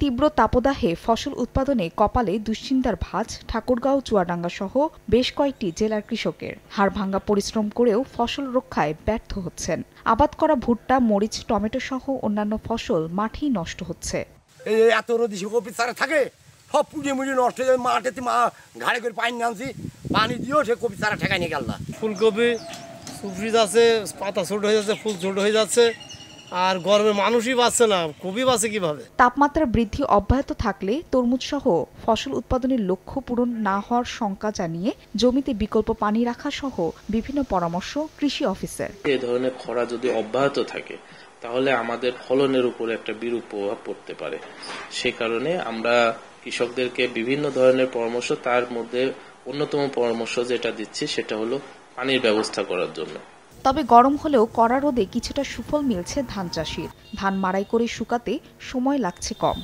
তীব্র তাপদাহে ফসল উৎপাদনে কপালে দুশ্চিন্তার ভাঁজ ঠাকুরগাঁও চুয়াডাঙ্গা সহ বেশ কয়েকটি জেলার কৃষকের হাড়ভাঙ্গা পরিশ্রম করেও ফসল রক্ষায় ব্যর্থ হচ্ছেন আবাদ করা ভুট্টা মরিচ টমেটো সহ অন্যান্য ফসল মাঠেই নষ্ট হচ্ছে এত রোদি থাকে সব পুজো মুড়িয়ে নষ্ট হয়ে মাঠেতে মা ঘাড়ে করে পানি আনছি পানি দিয়েও সে কপি তারা ঠেকাই নিয়ে গেল ফুলকপি সুফ্রিজ আছে পাতা ছোট হয়ে যাচ্ছে ফুল ছোট হয়ে যাচ্ছে আর গরমে মানুষই বাঁচছে না কবি বাঁচে কিভাবে তাপমাত্রা বৃদ্ধি অব্যাহত থাকলে তরমুজ সহ ফসল উৎপাদনের লক্ষ্য পূরণ না হওয়ার শঙ্কা জানিয়ে জমিতে বিকল্প পানি রাখা সহ বিভিন্ন পরামর্শ কৃষি অফিসার এ ধরনের খরা যদি অব্যাহত থাকে তাহলে আমাদের ফলনের উপর একটা বিরূপ প্রভাব পড়তে পারে সে কারণে আমরা কৃষকদেরকে বিভিন্ন ধরনের পরামর্শ তার মধ্যে অন্যতম পরামর্শ যেটা দিচ্ছি সেটা হলো পানির ব্যবস্থা করার জন্য তবে গরম হলেও কড়া রোদে কিছুটা সুফল মিলছে ধান চাষির ধান মাড়াই করে শুকাতে সময় লাগছে কম